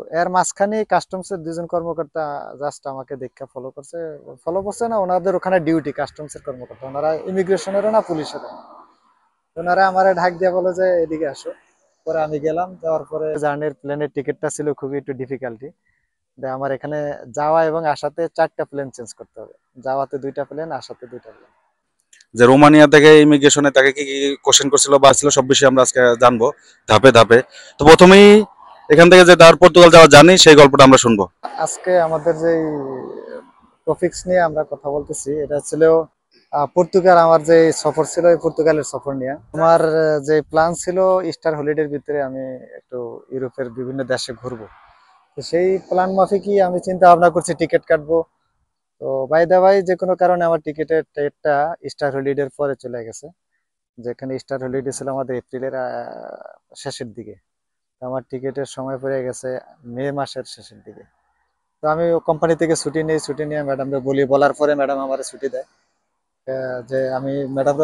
তো এর মাঝখানে কাস্টমসের দুজন কর্মকর্তা জাস্ট আমাকে দেখা ফলো করছে ফলো করছে না ওনাদের ওখানে ডিউটি কাস্টমসের কর্মকর্তা ওনারা ইমিগ্রেশনেরও না পুলিশের ওনারা আমার ঢাক দিয়ে বলো যে এদিকে আসো পরে আমি গেলাম যাওয়ার পরে জার্নির প্লেনের টিকিটটা ছিল খুবই একটু ডিফিকাল্টি আমার এখানে যাওয়া এবং আসাতে চারটা প্লেন চেঞ্জ করতে হবে যাওয়াতে দুইটা প্লেন আসাতে দুইটা প্লেন যে রোমানিয়া থেকে ইমিগ্রেশনে তাকে কি কি কোশ্চেন করছিল বা ছিল সব বিষয়ে আমরা আজকে জানবো ধাপে ধাপে তো প্রথমেই এখান থেকে যে তার পর্তুগাল যাওয়া জানি সেই গল্পটা আমরা শুনবো আজকে আমাদের যে টপিকস নিয়ে আমরা কথা বলতেছি এটা ছিল পর্তুগাল আমার যে সফর ছিল এই পর্তুগালের সফর নিয়ে আমার যে প্ল্যান ছিল স্টার হলিডের ভিতরে আমি একটু ইউরোপের বিভিন্ন দেশে ঘুরবো তো সেই প্ল্যান মাফিকই আমি চিন্তা ভাবনা করছি টিকিট কাটবো তো বাই দা বাই যে কোনো কারণে আমার টিকিটের ডেটটা স্টার হলিডের পরে চলে গেছে যেখানে স্টার হলিডে ছিল আমাদের এপ্রিলের শেষের দিকে আমার টিকিটের সময় পড়ে গেছে মে মাসের শেষের দিকে তো আমি কোম্পানি থেকে ছুটি নিই ছুটি নিয়ে ম্যাডামকে বলি বলার পরে ম্যাডাম আমার ছুটি দেয় যে আমি ম্যাডাম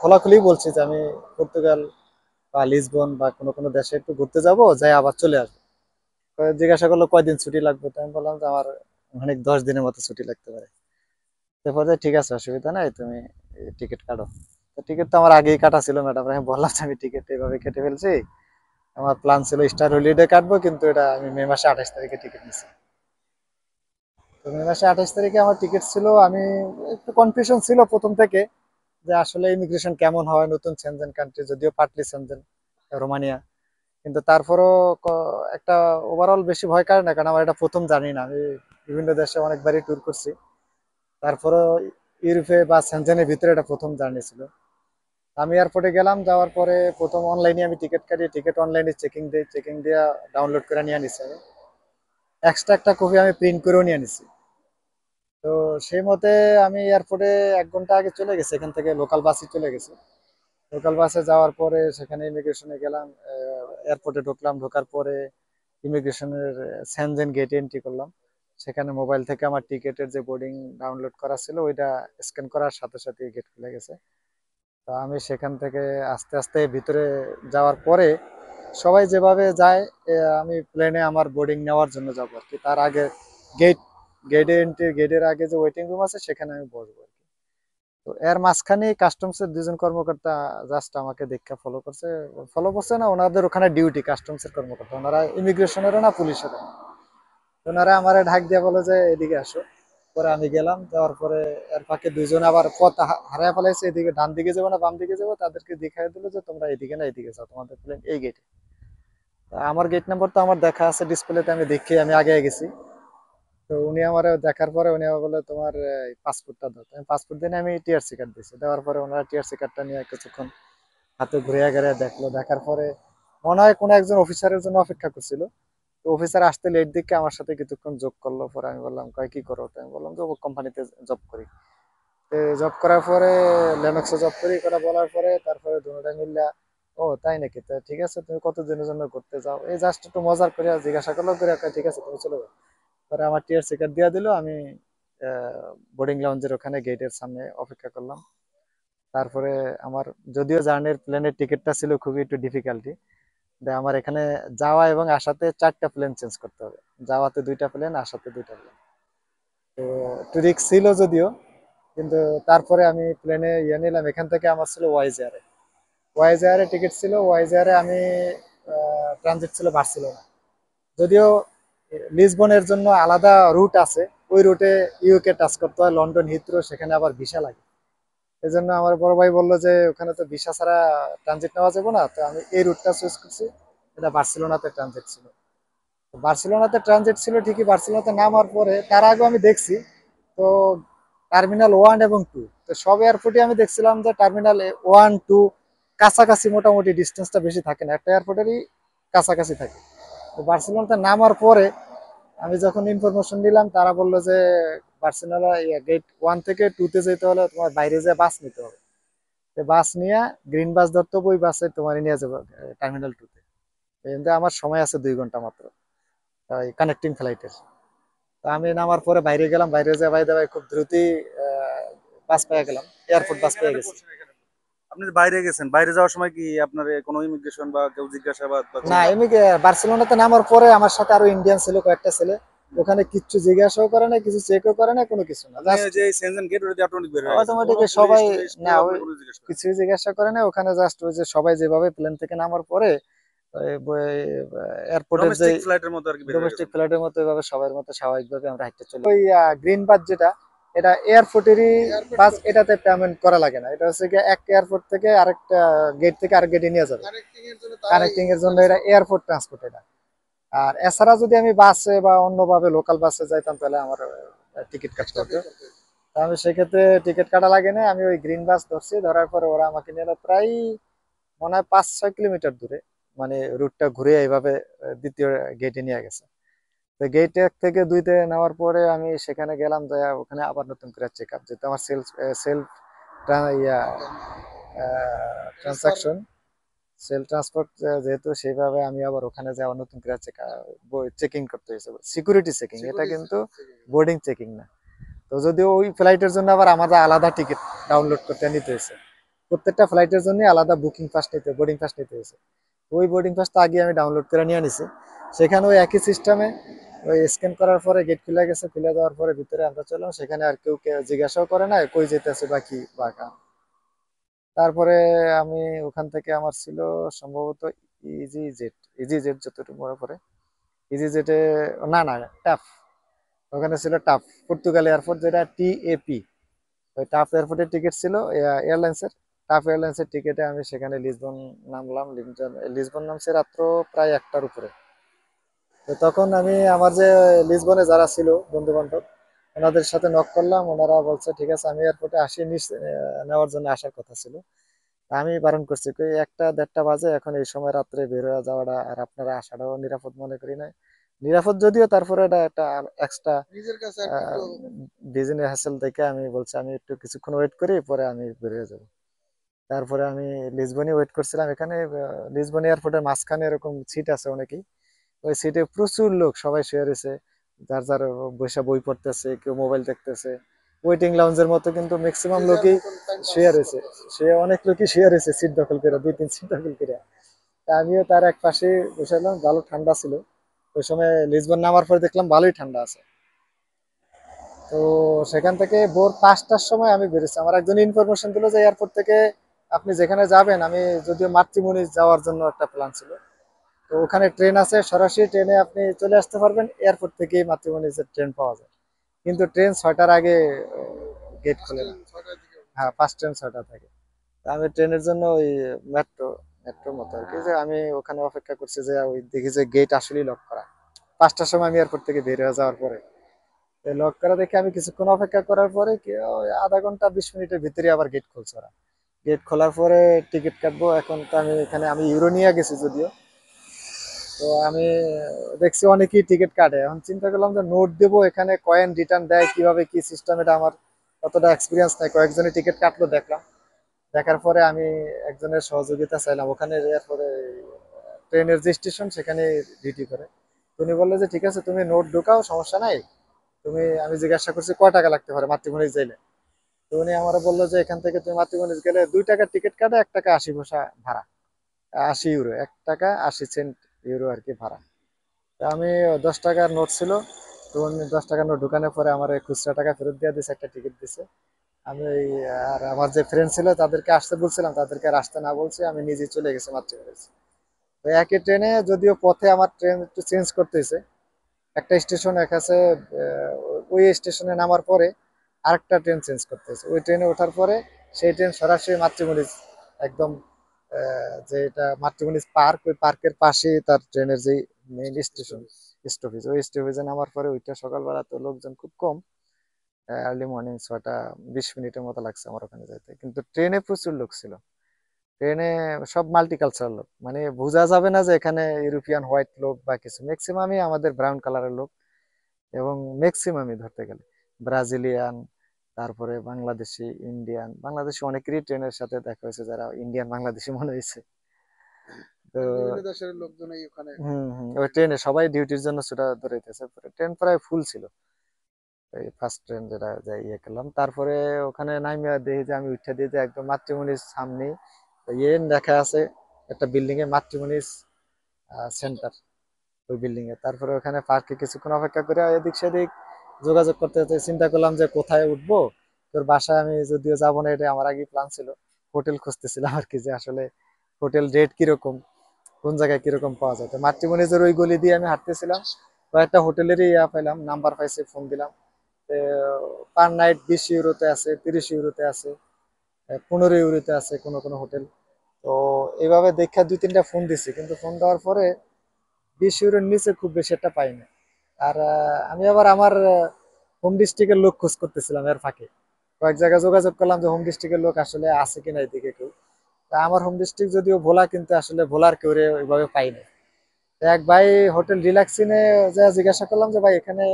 খোলাখুলি বলছি যে আমি পর্তুগাল বা লিসবন বা কোনো কোনো দেশে একটু ঘুরতে যাব যাই আবার চলে আসবো জিজ্ঞাসা করলো কয়দিন ছুটি লাগবে তো আমি বললাম যে আমার অনেক দশ দিনের মতো ছুটি লাগতে পারে তারপর যে ঠিক আছে অসুবিধা নাই তুমি টিকিট কাটো তো টিকিট তো আমার আগেই কাটা ছিল ম্যাডাম আমি বললাম যে আমি টিকিট এইভাবে কেটে ফেলছি আমার প্ল্যান ছিল স্টার হলিডে কাটবো কিন্তু এটা আমি মে মাসে আঠাশ তারিখে টিকিট নিছি তো মে মাসে আঠাশ তারিখে আমার টিকিট ছিল আমি একটু কনফিউশন ছিল প্রথম থেকে যে আসলে ইমিগ্রেশন কেমন হয় নতুন সেনজেন কান্ট্রি যদিও পার্টলি সেনজেন রোমানিয়া কিন্তু তারপরও একটা ওভারঅল বেশি ভয় কারণ না কারণ আমার এটা প্রথম জানি না আমি বিভিন্ন দেশে অনেকবারই ট্যুর করছি তারপরও ইউরোপে বা সেনজেনের ভিতরে এটা প্রথম জার্নি ছিল আমি এয়ারপোর্টে গেলাম যাওয়ার পরে প্রথম অনলাইনে আমি টিকিট কাটি টিকিট অনলাইনে চেকিং দিই চেকিং দিয়ে ডাউনলোড করে নিয়ে নিছি আমি এক্সট্রা একটা কপি আমি প্রিন্ট করেও নিয়ে আনিছি তো সেই মতে আমি এয়ারপোর্টে এক ঘন্টা আগে চলে গেছি এখান থেকে লোকাল বাসে চলে গেছি লোকাল বাসে যাওয়ার পরে সেখানে ইমিগ্রেশনে গেলাম এয়ারপোর্টে ঢুকলাম ঢোকার পরে ইমিগ্রেশনের স্যানজেন গেটে এন্ট্রি করলাম সেখানে মোবাইল থেকে আমার টিকেটের যে বোর্ডিং ডাউনলোড করা ছিল ওইটা স্ক্যান করার সাথে সাথে গেট খুলে গেছে তো আমি সেখান থেকে আস্তে আস্তে ভিতরে যাওয়ার পরে সবাই যেভাবে যায় আমি প্লেনে আমার বোর্ডিং নেওয়ার জন্য যাবো আর কি তার আগে গেট গেটে এন্ট্রি গেটের আগে যে ওয়েটিং রুম আছে সেখানে আমি বসবো আর কি তো এর মাঝখানে কাস্টমসের দুজন কর্মকর্তা জাস্ট আমাকে দেখা ফলো করছে ফলো করছে না ওনাদের ওখানে ডিউটি কাস্টমসের কর্মকর্তা ওনারা ইমিগ্রেশনেরও না পুলিশেরও ওনারা আমার ঢাক দিয়ে বলো যে এদিকে আসো পরে আমি গেলাম যাওয়ার পরে এর ফাঁকে দুইজন আবার পথ হারায় ফেলাইছে এদিকে ডান দিকে যাবো না বাম দিকে যাবো তাদেরকে দেখাই দিল যে তোমরা এদিকে না এদিকে যাও তোমাদের প্লেন এই গেটে আমার গেট নাম্বার তো আমার দেখা আছে ডিসপ্লেতে আমি দেখি আমি আগে গেছি তো উনি আমার দেখার পরে উনি আমার বলে তোমার পাসপোর্টটা দাও আমি পাসপোর্ট দিয়ে আমি টিআরসি কার্ড দিয়েছি দেওয়ার পরে ওনারা টিআরসি কার্ডটা নিয়ে কিছুক্ষণ হাতে ঘুরে ঘুরে দেখলো দেখার পরে মনে হয় কোনো একজন অফিসারের জন্য অপেক্ষা করছিল অফিসার আসতে লেট দিকে আমার সাথে কিছুক্ষণ যোগ করলো পরে আমি বললাম কয় কি করো আমি বললাম যে কোম্পানিতে জব করি জব করার পরে লেনক্সে জব করি করা বলার পরে তারপরে দুটা মিল্লা ও তাই নাকি তো ঠিক আছে তুমি কতদিনের জন্য করতে যাও এই জাস্ট একটু মজার করে জিজ্ঞাসা করলো করে ঠিক আছে তুমি চলে যাও পরে আমার টিয়ার সিকার দিয়ে দিল আমি বোর্ডিং লঞ্চের ওখানে গেটের সামনে অপেক্ষা করলাম তারপরে আমার যদিও জার্নির প্লেনের টিকিটটা ছিল খুবই একটু ডিফিকাল্টি আমার এখানে যাওয়া এবং আসাতে চারটা প্লেন চেঞ্জ করতে হবে যাওয়াতে দুইটা প্লেন আসাতে দুইটা প্লেন তো ট্রিক ছিল যদিও কিন্তু তারপরে আমি প্লেনে ইয়ে নিলাম এখান থেকে আমার ছিল ওয়াইজিয়ারে ওয়াইজিয়ারে টিকিট ছিল ওয়াইজিয়ারে আমি ট্রানজিট ছিল বার্সেলোনা যদিও লিসবনের জন্য আলাদা রুট আছে ওই রুটে ইউকে টাচ করতে হয় লন্ডন হিথ্রো সেখানে আবার ভিসা লাগে এই জন্য আমার বড় ভাই বললো যে ওখানে তো ভিসা ছাড়া ট্রানজিট নেওয়া যাবে না তো আমি এই রুটটা চুজ করছি এটা বার্সেলোনাতে ট্রানজিট ছিল বার্সেলোনাতে ট্রানজিট ছিল ঠিকই বার্সেলোনাতে নামার পরে তার আগে আমি দেখছি তো টার্মিনাল ওয়ান এবং টু তো সব এয়ারপোর্টে আমি দেখছিলাম যে টার্মিনাল ওয়ান টু কাছাকাছি মোটামুটি ডিস্টেন্সটা বেশি থাকে না একটা এয়ারপোর্টেরই কাছাকাছি থাকে তো বার্সেলোনাতে নামার পরে আমি যখন ইনফরমেশন দিলাম তারা বললো যে বার্সেলোনা গেট ওয়ান থেকে টুতে যেতে হলে তোমার বাইরে যেয়ে বাস নিতে হবে তো বাস নিয়ে গ্রিন বাস ধরতে ওই বাসে তোমার নিয়ে টার্মিনাল টুতে এমনি আমার সময় আছে দুই ঘন্টা মাত্র কানেক্টিং ফ্লাইটের তো আমি নামার পরে বাইরে গেলাম বাইরে যেয়ে বাইরে খুব দ্রুতই বাস পেয়ে গেলাম এয়ারপোর্ট বাস পেয়ে গেছি আপনি বাইরে গেছেন বাইরে যাওয়ার সময় কি আপনার কোনো ইমিগ্রেশন বা কেউ জিজ্ঞাসাবাদ না ইমিগ্রে বার্সেলোনাতে নামার পরে আমার সাথে আরো ইন্ডিয়ান ছিল কয়েকটা ছেলে ওখানে মানে কিছু জিজ্ঞাসাও করে না কিছু চেকও করে না কোনো কিছু না অটোমেটিক সবাই না কিছু জিজ্ঞাসা করে না ওখানে জাস্ট ওই যে সবাই যেভাবে প্লেন থেকে নামার পরে মতো সবার মতো স্বাভাবিকভাবে আমরা ওই যেটা এটা এটাতে করা লাগে না এটা হচ্ছে এয়ারপোর্ট থেকে আরেকটা গেট থেকে নিয়ে যাবে এর জন্য এয়ারপোর্ট ট্রান্সপোর্ট এটা আর এছাড়া যদি আমি বাসে বা অন্যভাবে লোকাল বাসে যাইতাম তাহলে আমার টিকিট কাটতে হতো আমি সেক্ষেত্রে টিকিট কাটা লাগে না আমি ওই গ্রিন বাস ধরছি ধরার পরে ওরা আমাকে নিয়ে প্রায় মনে হয় পাঁচ ছয় কিলোমিটার দূরে মানে রুটটা ঘুরে এইভাবে দ্বিতীয় গেটে নিয়ে গেছে তো গেট থেকে দুইতে নেওয়ার পরে আমি সেখানে গেলাম যে ওখানে আবার নতুন করে চেক আপ যেহেতু আমার সেলফ সেলফ ইয়া ট্রানজাকশন সেল ট্রান্সপোর্ট যেহেতু সেইভাবে আমি আবার ওখানে যাওয়া নতুন করে চেকিং করতে হয়েছে সিকিউরিটি চেকিং এটা কিন্তু বোর্ডিং চেকিং না তো যদিও ওই ফ্লাইটের জন্য আবার আমাদের আলাদা টিকিট ডাউনলোড করতে নিতে হয়েছে প্রত্যেকটা ফ্লাইটের জন্য আলাদা বুকিং পাস নিতে বোর্ডিং পাস নিতে হয়েছে ওই বোর্ডিং পাস তো আগে আমি ডাউনলোড করে নিয়ে নিছি সেখানে ওই একই সিস্টেমে ওই স্ক্যান করার পরে গেট খুলে গেছে খুলে যাওয়ার পরে ভিতরে আমরা চললাম সেখানে আর কেউ জিজ্ঞাসাও করে না কই যেতেছে বা কি বা তারপরে আমি ওখান থেকে আমার ছিল সম্ভবত ইজি জেট ইজি জেট যতটুকু মনে পড়ে ইজি e জেটে না না টাফ ওখানে ছিল টাফ পর্তুগাল এয়ারপোর্ট যেটা টিএপি ওই টাফ এয়ারপোর্টের টিকিট ছিল এয়ারলাইন্সের টাফ এয়ারলাইন্সের টিকিটে আমি সেখানে লিসবন নামলাম লিসবন নামছে রাত্র প্রায় একটার উপরে তো তখন আমি আমার যে লিসবনে যারা ছিল বন্ধু বান্ধব ওনাদের সাথে নক করলাম ওনারা বলছে ঠিক আছে আমি এয়ারপোর্টে আসি নেওয়ার জন্য আসার কথা ছিল আমি বারণ করছি একটা দেড়টা বাজে এখন এই সময় রাত্রে বের হয়ে যাওয়াটা আর আপনারা আসাটাও নিরাপদ মনে করি না নিরাপদ যদিও তারপরে এটা একটা এক্সট্রা বিজনেস হাসেল দেখে আমি বলছি আমি একটু কিছুক্ষণ ওয়েট করি পরে আমি বের হয়ে যাবো তারপরে আমি লিসবনে ওয়েট করছিলাম এখানে লিসবন এয়ারপোর্টের মাঝখানে এরকম সিট আছে অনেকেই ওই সিটে প্রচুর লোক সবাই শুয়ে রয়েছে যার যার বৈশা বই পড়তেছে কেউ মোবাইল দেখতেছে ওয়েটিং লাউঞ্জের মতো কিন্তু ম্যাক্সিমাম লোকই শেয়ার হয়েছে সে অনেক লোকই শেয়ার হয়েছে সিট দখল করে দুই তিন সিট দখল করে তা আমিও তার এক পাশে বসালাম ভালো ঠান্ডা ছিল ওই সময় লিসবন নামার পর দেখলাম ভালোই ঠান্ডা আছে তো সেখান থেকে ভোর পাঁচটার সময় আমি বেরিয়েছি আমার একজন ইনফরমেশন দিল যে এয়ারপোর্ট থেকে আপনি যেখানে যাবেন আমি যদিও মাতৃমণি যাওয়ার জন্য একটা প্ল্যান ছিল তো ওখানে ট্রেন আছে সরাসরি ট্রেনে আপনি চলে আসতে পারবেন এয়ারপোর্ট থেকে মাতৃমণিজের ট্রেন পাওয়া যায় কিন্তু ট্রেন ছয়টার আগে গেট খোলে না হ্যাঁ ফার্স্ট ট্রেন ছয়টা থাকে আমি ট্রেনের জন্য ওই মেট্রো মেট্রোর মতো আর কি যে আমি ওখানে অপেক্ষা করছি যে ওই দেখি যে গেট আসলেই লক করা পাঁচটার সময় আমি এয়ারপোর্ট থেকে বের হয়ে যাওয়ার পরে লক করা দেখে আমি কিছুক্ষণ অপেক্ষা করার পরে আধা ঘন্টা বিশ মিনিটের ভিতরে আবার গেট খুলছে ওরা গেট খোলার পরে টিকিট কাটবো এখন তো আমি এখানে আমি ইউরোনিয়া গেছি যদিও তো আমি দেখছি অনেকেই টিকিট কাটে এখন চিন্তা করলাম যে নোট দেবো এখানে কয়েন রিটার্ন দেয় কিভাবে কি সিস্টেম এটা আমার অতটা এক্সপিরিয়েন্স নাই কয়েকজনে টিকিট কাটলো দেখলাম দেখার পরে আমি একজনের সহযোগিতা চাইলাম ওখানে পরে ট্রেনের যে স্টেশন সেখানে ডিউটি করে তুমি বললে যে ঠিক আছে তুমি নোট ঢুকাও সমস্যা নাই তুমি আমি জিজ্ঞাসা করছি কয় টাকা লাগতে পারে মাতৃমণিজ যাইলে তো উনি আমার বললো যে এখান থেকে তুমি মাতৃমণিজ গেলে দুই টাকার টিকিট কাটে এক টাকা আশি পয়সা ভাড়া আশি ইউরো এক টাকা আশি সেন্ট ইউরো আর কি ভাড়া আমি দশ টাকার নোট ছিল তো উনি দশ টাকার নোট ঢুকানোর পরে আমার খুচরা টাকা ফেরত দিয়ে দিয়েছে একটা টিকিট দিছে আমি ওই আর আমার যে ফ্রেন্ড ছিল তাদেরকে আসতে বলছিলাম তাদেরকে আর আসতে না বলছি আমি নিজে চলে গেছি মাতৃভাষা তো একই ট্রেনে যদিও পথে আমার ট্রেন একটু চেঞ্জ করতেছে একটা স্টেশন এক আছে ওই স্টেশনে নামার পরে আরেকটা ট্রেন চেঞ্জ করতেছে ওই ট্রেনে ওঠার পরে সেই ট্রেন সরাসরি মাতৃমণি একদম যে এটা মাতৃমণি পার্ক ওই পার্কের পাশেই তার ট্রেনের যে মেইন স্টেশন স্টপেজ ওই স্টপেজে নামার পরে ওইটা সকালবেলা তো লোকজন খুব কম আর্লি মর্নিং ছটা বিশ মিনিটের মতো লাগছে আমার ওখানে যাইতে কিন্তু ট্রেনে প্রচুর লোক ছিল ট্রেনে সব মাল্টিকালচারাল লোক মানে বোঝা যাবে না যে এখানে ইউরোপিয়ান হোয়াইট লোক বা কিছু ম্যাক্সিমামই আমাদের ব্রাউন কালারের লোক এবং ম্যাক্সিমামই ধরতে গেলে ব্রাজিলিয়ান তারপরে বাংলাদেশি ইন্ডিয়ান বাংলাদেশি অনেকেরই ট্রেনের সাথে দেখা হয়েছে যারা ইন্ডিয়ান বাংলাদেশি মনে হয়েছে হ্যাঁ, সবাই ডিউটির জন্য ফার্স্ট ট্রেন যেটা ইয়ে করলাম তারপরে ওখানে নামিয়া দেখি যে আমি উঠে দিয়ে একদম মাতৃমণির সামনে ইয়ে দেখা আছে একটা বিল্ডিং এ মাতৃমণির সেন্টার ওই বিল্ডিং এ তারপরে ওখানে পার্কে কিছুক্ষণ অপেক্ষা করে এদিক সেদিক যোগাযোগ করতে চিন্তা করলাম যে কোথায় উঠবো তোর বাসায় আমি যদিও যাবো না এটা আমার আগে প্ল্যান ছিল হোটেল খুঁজতেছিলাম আর কি যে আসলে হোটেল রেট কিরকম কোন জায়গায় কিরকম পাওয়া যায় তো মাতৃমণিজের ওই গলি দিয়ে আমি হাঁটতেছিলাম কয়েকটা হোটেলেরই ইয়া পাইলাম নাম্বার পাইছে ফোন দিলাম পার নাইট বিশ ইউরোতে আছে তিরিশ ইউরোতে আছে পনেরো ইউরোতে আছে কোন কোন হোটেল তো এইভাবে দেখা দুই তিনটা ফোন দিছি কিন্তু ফোন দেওয়ার পরে বিশ ইউরোর নিচে খুব বেশি একটা পাই না আর আমি আবার আমার হোম ডিস্ট্রিক্টের লোক খোঁজ করতেছিলাম এর ফাঁকে কয়েক জায়গায় যোগাযোগ করলাম যে হোম ডিস্ট্রিক্টের লোক আসলে আছে কিনা এদিকে কেউ তা আমার হোম ডিস্ট্রিক্ট যদিও ভোলা কিন্তু আসলে ভোলার কেউ রে ওইভাবে পাইনি এক ভাই হোটেল রিল্যাক্সিনে যা জিজ্ঞাসা করলাম যে ভাই এখানে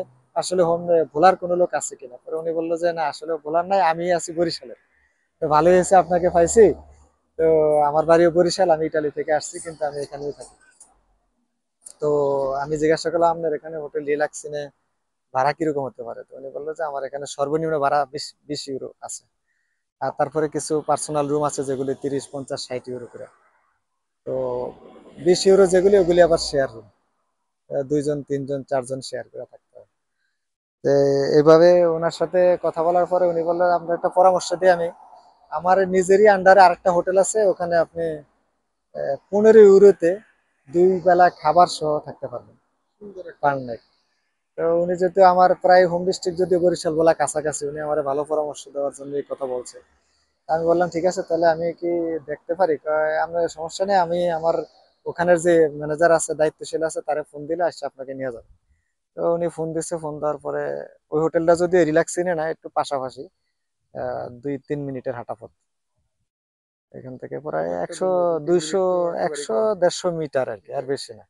আসলে হোম ভোলার কোনো লোক আছে কিনা পরে উনি বললো যে না আসলে ভোলার নাই আমি আছি বরিশালে তো ভালোই হয়েছে আপনাকে পাইছি তো আমার বাড়িও বরিশাল আমি ইটালি থেকে আসছি কিন্তু আমি এখানেই থাকি তো আমি জিজ্ঞাসা করলাম আপনার এখানে হোটেল রিল্যাক্সিনে ভাড়া কিরকম হতে পারে তো উনি বললো যে আমার এখানে সর্বনিম্ন ভাড়া বিশ বিশ ইউরো আছে আর তারপরে কিছু পার্সোনাল রুম আছে যেগুলি তিরিশ পঞ্চাশ ষাট ইউরো করে তো বিশ ইউরো যেগুলি ওগুলি আবার শেয়ার রুম দুইজন তিনজন চারজন শেয়ার করে থাকতে হবে তো এইভাবে ওনার সাথে কথা বলার পরে উনি বললেন আপনার একটা পরামর্শ দিই আমি আমার নিজেরই আন্ডারে আরেকটা হোটেল আছে ওখানে আপনি পনেরো ইউরোতে দুই বেলা খাবার সহ থাকতে পারবেন তো উনি যেহেতু আমার প্রায় হোম ডিস্ট্রিক্ট যদি বরিশাল বলা কাছাকাছি উনি আমার ভালো পরামর্শ দেওয়ার জন্য এই কথা বলছে আমি বললাম ঠিক আছে তাহলে আমি কি দেখতে পারি আমার সমস্যা নেই আমি আমার ওখানের যে ম্যানেজার আছে দায়িত্বশীল আছে তারে ফোন দিলে আসছে আপনাকে নিয়ে যাবে তো উনি ফোন দিচ্ছে ফোন দেওয়ার পরে ওই হোটেলটা যদি রিল্যাক্সিনে না একটু পাশাপাশি দুই তিন মিনিটের হাঁটা পথ এখান থেকে প্রায় একশো দুইশো একশো দেড়শো মিটার আর কি আর বেশি না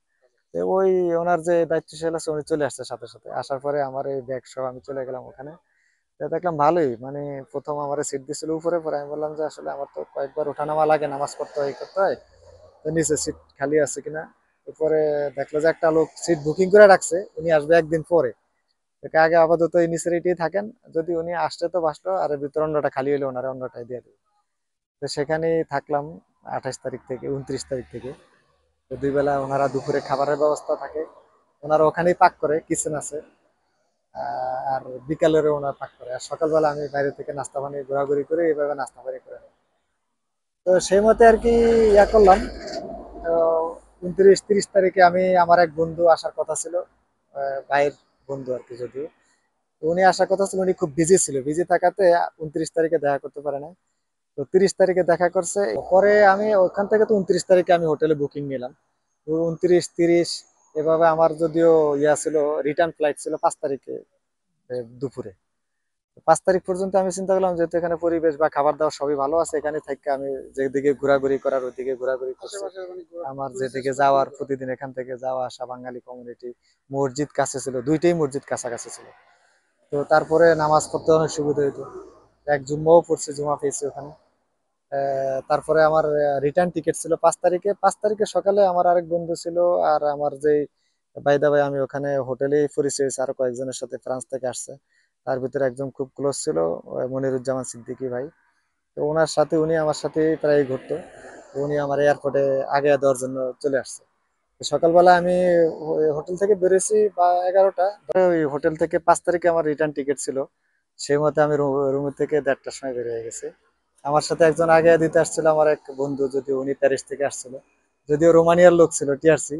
ওই ওনার যে দায়িত্বশীল আছে উনি চলে আসছে সাথে সাথে আসার পরে আমার এই ব্যাগ সহ আমি চলে গেলাম ওখানে দেখলাম ভালোই মানে প্রথম আমার সিট দিছিল উপরে পরে আমি বললাম যে আসলে আমার তো কয়েকবার ওঠানামা লাগে নামাজ পড়তে হয় করতে হয় তো নিচে সিট খালি আছে কিনা উপরে দেখলো যে একটা লোক সিট বুকিং করে রাখছে উনি আসবে একদিন পরে আগে আপাতত এই নিচের এটি থাকেন যদি উনি আসতে তো বাসলো আর বিতরণটা খালি হলে ওনারা অন্যটাই দিয়ে দেবে তো সেখানে থাকলাম আঠাশ তারিখ থেকে উনত্রিশ তারিখ থেকে তো দুই বেলা ওনারা দুপুরে খাবারের ব্যবস্থা থাকে ওনারা ওখানেই পাক করে কিচেন আছে আর বিকালেরও ওনারা পাক করে আর সকালবেলা আমি বাইরে থেকে নাস্তা পানি ঘোরাঘুরি করে এইভাবে নাস্তা পানি করে তো সেই মতে আর কি ইয়া করলাম তো উনত্রিশ তিরিশ তারিখে আমি আমার এক বন্ধু আসার কথা ছিল ভাইয়ের বন্ধু আর কি যদিও উনি আসার কথা ছিল উনি খুব বিজি ছিল বিজি থাকাতে উনত্রিশ তারিখে দেখা করতে পারে না তো তিরিশ তারিখে দেখা করছে পরে আমি ওখান থেকে তো উনত্রিশ তারিখে আমি হোটেলে বুকিং নিলাম উনত্রিশ তিরিশ এভাবে আমার যদিও ইয়া ছিল রিটার্ন ফ্লাইট ছিল পাঁচ তারিখে দুপুরে পাঁচ তারিখ পর্যন্ত আমি চিন্তা করলাম যেহেতু এখানে পরিবেশ বা খাবার দাবার সবই ভালো আছে এখানে থাকতে আমি যেদিকে ঘোরাঘুরি করার ওইদিকে ঘোরাঘুরি করছি আমার যেদিকে যাওয়ার প্রতিদিন এখান থেকে যাওয়া আসা বাঙালি কমিউনিটি মসজিদ কাছে ছিল দুইটাই মসজিদ কাছাকাছি ছিল তো তারপরে নামাজ পড়তে অনেক সুবিধা হইতো এক জুম্মাও পড়ছে জুমা পেয়েছি ওখানে তারপরে আমার রিটার্ন টিকিট ছিল পাঁচ তারিখে পাঁচ তারিখে সকালে আমার আরেক বন্ধু ছিল আর আমার যেই বাইদা ভাই আমি ওখানে হোটেলেই পরিচয় হয়েছি আরো কয়েকজনের সাথে ফ্রান্স থেকে আসছে তার ভিতরে একজন খুব ক্লোজ ছিল মনিরুজ্জামান সিদ্দিকি ভাই তো ওনার সাথে উনি আমার সাথে প্রায় ঘুরতো উনি আমার এয়ারপোর্টে আগে দেওয়ার জন্য চলে আসছে সকালবেলা আমি হোটেল থেকে বেরিয়েছি বা এগারোটা ওই হোটেল থেকে পাঁচ তারিখে আমার রিটার্ন টিকিট ছিল সেই মতে আমি রুম থেকে দেড়টার সময় বেরিয়ে গেছি আমার সাথে একজন আগে দিতে আসছিল আমার এক বন্ধু যদি উনি প্যারিস থেকে আসছিল যদিও রোমানিয়ার লোক ছিল টিআরসি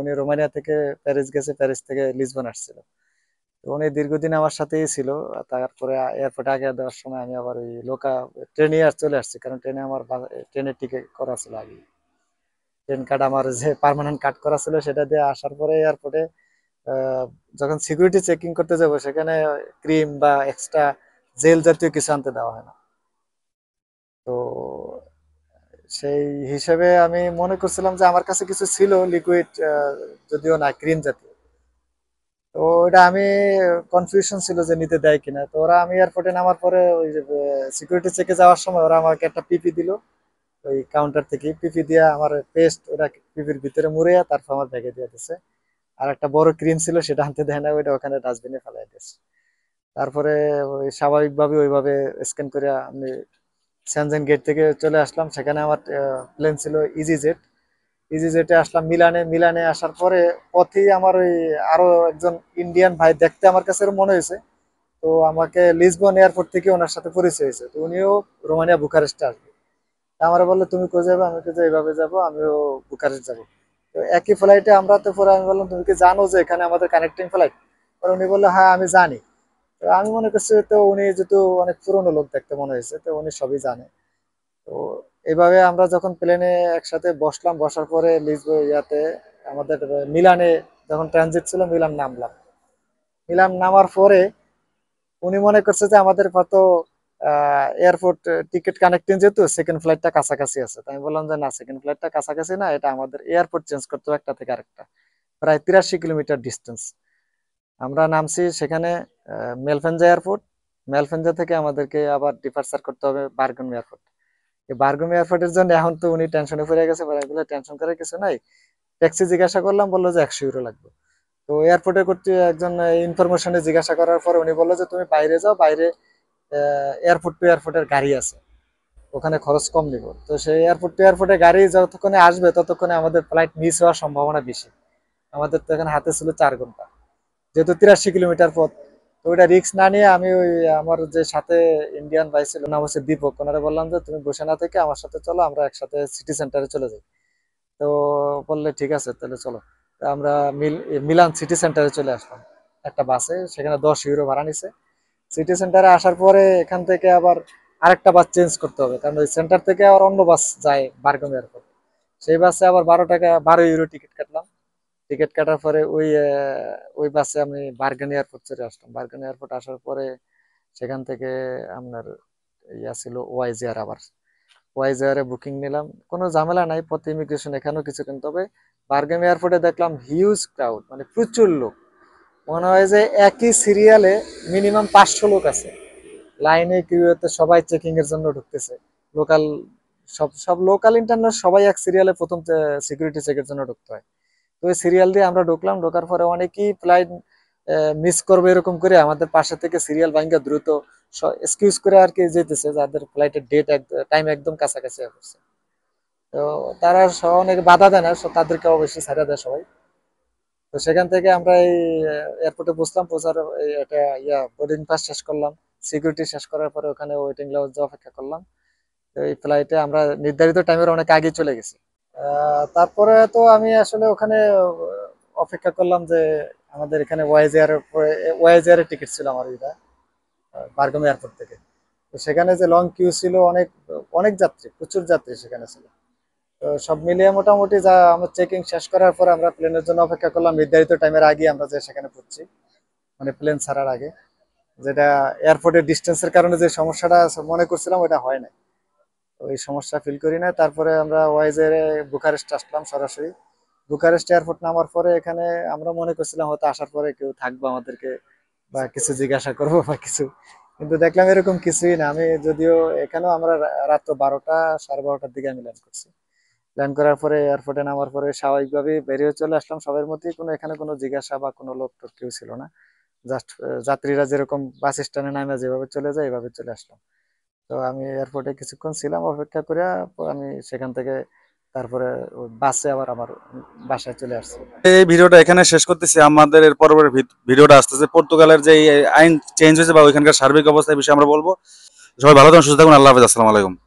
উনি রোমানিয়া থেকে প্যারিস গেছে প্যারিস থেকে লিসবন আসছিল উনি দীর্ঘদিন আমার সাথেই ছিল তারপরে এয়ারপোর্টে আগে দেওয়ার সময় আমি আবার ওই লোকা ট্রেনে আর চলে আসছি কারণ ট্রেনে আমার ট্রেনের টিকিট করা ছিল আগে ট্রেন কার্ড আমার যে পারমানেন্ট কার্ড করা ছিল সেটা দিয়ে আসার পরে এয়ারপোর্টে যখন সিকিউরিটি চেকিং করতে যাবো সেখানে ক্রিম বা এক্সট্রা জেল জাতীয় কিছু আনতে দেওয়া হয় না তো সেই হিসেবে আমি মনে করছিলাম যে আমার কাছে কিছু ছিল লিকুইড যদিও না ক্রিম জাতীয় তো এটা আমি কনফিউশন ছিল যে নিতে দেয় কিনা তো ওরা আমি এয়ারপোর্টে নামার পরে ওই সিকিউরিটি চেকে যাওয়ার সময় ওরা আমাকে একটা পিপি দিল ওই কাউন্টার থেকে পিপি দিয়ে আমার পেস্ট ওরা পিপির ভিতরে মুড়ে তারপর আমার ব্যাগে দিয়ে দিয়েছে আর একটা বড় ক্রিম ছিল সেটা আনতে দেয় না ওইটা ওখানে ডাস্টবিনে ফেলাই দিয়েছে তারপরে ওই স্বাভাবিকভাবে ওইভাবে স্ক্যান করে আমি স্যানজেন গেট থেকে চলে আসলাম সেখানে আমার প্লেন ছিল ইজি জেট ইজি জেটে আসলাম মিলানে মিলানে আসার পরে পথেই আমার ওই আরও একজন ইন্ডিয়ান ভাই দেখতে আমার কাছে মনে হয়েছে তো আমাকে লিসবন এয়ারপোর্ট থেকে ওনার সাথে পরিচয় হয়েছে তো উনিও রোমানিয়া বুকারেস্টে আসবে আমার বললো তুমি কোথায় যাবে আমি তো এইভাবে যাবো আমিও বুকারেস্ট যাবো তো একই ফ্লাইটে আমরা তো পরে আমি বললাম তুমি কি জানো যে এখানে আমাদের কানেক্টিং ফ্লাইট পরে উনি বললো হ্যাঁ আমি জানি আমি মনে করছি তো উনি যেহেতু অনেক পুরনো লোক দেখতে মনে হয়েছে তো উনি সবই জানে তো এভাবে আমরা যখন প্লেনে একসাথে বসলাম বসার পরে লিজবো ইয়াতে আমাদের মিলানে যখন ট্রানজিট ছিল মিলান নামলাম মিলান নামার পরে উনি মনে করছে যে আমাদের হয়তো এয়ারপোর্ট টিকিট কানেক্টিং যেহেতু সেকেন্ড ফ্লাইটটা কাছাকাছি আছে আমি বললাম যে না সেকেন্ড ফ্লাইটটা কাছাকাছি না এটা আমাদের এয়ারপোর্ট চেঞ্জ করতে হবে একটা থেকে আরেকটা প্রায় তিরাশি কিলোমিটার ডিস্টেন্স আমরা নামছি সেখানে মেলফেঞ্জা এয়ারপোর্ট মেলফেঞ্জা থেকে আমাদেরকে আবার ডিপার্চার করতে হবে বার্গুন এয়ারপোর্ট এই এয়ারপোর্টের জন্য এখন তো উনি টেনশনে ফিরে গেছে এগুলো টেনশন করার কিছু নাই ট্যাক্সি জিজ্ঞাসা করলাম বললো যে একশো ইউরো লাগবে তো এয়ারপোর্টে করতে একজন ইনফরমেশনে জিজ্ঞাসা করার পর উনি বললো যে তুমি বাইরে যাও বাইরে এয়ারপোর্ট টু এয়ারপোর্টের গাড়ি আছে ওখানে খরচ কম দিব তো সেই এয়ারপোর্ট টু এয়ারপোর্টে গাড়ি যতক্ষণে আসবে ততক্ষণে আমাদের ফ্লাইট মিস হওয়ার সম্ভাবনা বেশি আমাদের তো এখানে হাতে ছিল চার ঘন্টা যেহেতু তিরাশি কিলোমিটার পথ তো ওইটা রিক্স না নিয়ে আমি ওই আমার যে সাথে ইন্ডিয়ান ভাই ছিল নাম হচ্ছে দীপক ওনারা বললাম যে তুমি বসে থেকে আমার সাথে চলো আমরা একসাথে সিটি সেন্টারে চলে যাই তো বললে ঠিক আছে তাহলে চলো আমরা মিলান সিটি সেন্টারে চলে আসলাম একটা বাসে সেখানে দশ ইউরো ভাড়া নিছে সিটি সেন্টারে আসার পরে এখান থেকে আবার আরেকটা বাস চেঞ্জ করতে হবে কারণ ওই সেন্টার থেকে আবার অন্য বাস যায় বারগম এয়ারপোর্ট সেই বাসে আবার বারো টাকা বারো ইউরো টিকিট কাটলাম টিকিট কাটার পরে ওই ওই বাসে আমি বার্গেন এয়ারপোর্ট চলে আসলাম বার্গেন এয়ারপোর্ট আসার পরে সেখান থেকে আপনার ইয়া ছিল ওয়াইজ এয়ার আবার ওয়াইজ এয়ারে বুকিং নিলাম কোনো ঝামেলা নাই প্রতি ইমিগ্রেশন এখানেও কিছু কিন্তু তবে বার্গেন এয়ারপোর্টে দেখলাম হিউজ ক্রাউড মানে প্রচুর লোক মনে হয় যে একই সিরিয়ালে মিনিমাম পাঁচশো লোক আছে লাইনে কিউতে সবাই চেকিং এর জন্য ঢুকতেছে লোকাল সব সব লোকাল ইন্টারনাল সবাই এক সিরিয়ালে প্রথম সিকিউরিটি চেকের জন্য ঢুকতে হয় তো সিরিয়াল দিয়ে আমরা ঢুকলাম ঢোকার পরে অনেকেই ফ্লাইট মিস করবে এরকম করে আমাদের পাশে থেকে সিরিয়াল ভাঙ্গা দ্রুত এক্সকিউজ করে আর কি যেতেছে যাদের ফ্লাইটের ডেট টাইম একদম কাছাকাছি হয়ে পড়ছে তো তারা অনেক বাধা দেয় না তাদেরকে অবশ্যই ছাড়া দেয় সবাই তো সেখান থেকে আমরা এই এয়ারপোর্টে বসলাম পৌঁছার এটা ইয়া বোর্ডিং পাস শেষ করলাম সিকিউরিটি শেষ করার পরে ওখানে ওয়েটিং লাউজ অপেক্ষা করলাম তো এই ফ্লাইটে আমরা নির্ধারিত টাইমের অনেক আগে চলে গেছি তারপরে তো আমি আসলে ওখানে অপেক্ষা করলাম যে আমাদের এখানে ওয়াইজিয়ার ওয়াইজিয়ারের টিকিট ছিল আমার এটা বারগম এয়ারপোর্ট থেকে তো সেখানে যে লং কিউ ছিল অনেক অনেক যাত্রী প্রচুর যাত্রী সেখানে ছিল তো সব মিলিয়ে মোটামুটি যা আমার চেকিং শেষ করার পর আমরা প্লেনের জন্য অপেক্ষা করলাম নির্ধারিত টাইমের আগে আমরা যে সেখানে পড়ছি মানে প্লেন ছাড়ার আগে যেটা এয়ারপোর্টের ডিস্টেন্সের কারণে যে সমস্যাটা মনে করছিলাম ওটা হয় না ওই সমস্যা ফিল করি না তারপরে আমরা ওয়াইজের বুকারেস্ট আসলাম সরাসরি বুকারেস্ট এয়ারপোর্ট নামার পরে এখানে আমরা মনে করছিলাম হয়তো আসার পরে কেউ থাকবো আমাদেরকে বা কিছু জিজ্ঞাসা করবো বা কিছু কিন্তু দেখলাম এরকম কিছুই না আমি যদিও এখানেও আমরা রাত্র বারোটা সাড়ে বারোটার দিকে আমি ল্যান্ড করছি ল্যান্ড করার পরে এয়ারপোর্টে নামার পরে স্বাভাবিকভাবে বেরিয়ে চলে আসলাম সবের মধ্যেই কোনো এখানে কোনো জিজ্ঞাসা বা কোনো লোক কেউ ছিল না জাস্ট যাত্রীরা যেরকম বাস স্ট্যান্ডে নামে যেভাবে চলে যায় এভাবে চলে আসলাম তো আমি এয়ারপোর্টে কিছুক্ষণ ছিলাম অপেক্ষা করে আমি সেখান থেকে তারপরে বাসে আবার আমার বাসায় চলে আসছে এই ভিডিওটা এখানে শেষ করতেছি আমাদের এর পরবর্তী ভিডিওটা আসতেছে পর্তুগালের যে আইন চেঞ্জ হয়েছে বা ওইখানকার সার্বিক অবস্থা বিষয়ে আমরা বলবো সবাই ভালো থাকুন সুস্থ থাকুন আল্লাহ হাফিজ আসসালামু আলাইকুম